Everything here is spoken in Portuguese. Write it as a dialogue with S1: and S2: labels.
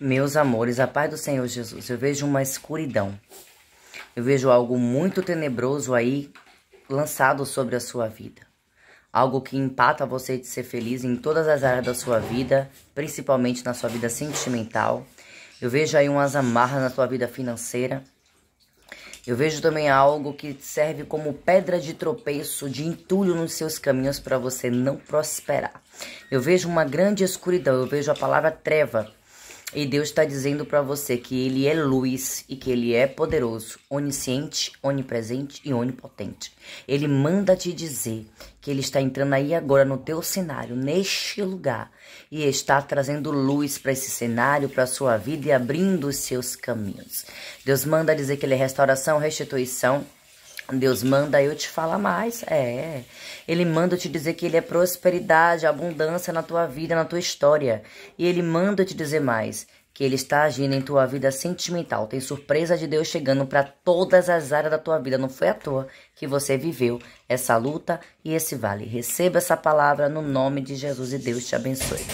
S1: Meus amores, a paz do Senhor Jesus, eu vejo uma escuridão. Eu vejo algo muito tenebroso aí lançado sobre a sua vida. Algo que empata você de ser feliz em todas as áreas da sua vida, principalmente na sua vida sentimental. Eu vejo aí umas amarras na sua vida financeira. Eu vejo também algo que serve como pedra de tropeço, de entulho nos seus caminhos para você não prosperar. Eu vejo uma grande escuridão, eu vejo a palavra treva e Deus está dizendo para você que Ele é luz e que Ele é poderoso, onisciente, onipresente e onipotente. Ele manda te dizer que Ele está entrando aí agora no teu cenário, neste lugar, e está trazendo luz para esse cenário, para a sua vida e abrindo os seus caminhos. Deus manda dizer que Ele é restauração, restituição Deus manda eu te falar mais. É. Ele manda eu te dizer que ele é prosperidade, abundância na tua vida, na tua história. E ele manda eu te dizer mais. Que ele está agindo em tua vida sentimental. Tem surpresa de Deus chegando para todas as áreas da tua vida. Não foi à toa que você viveu essa luta e esse vale. Receba essa palavra no nome de Jesus e Deus te abençoe.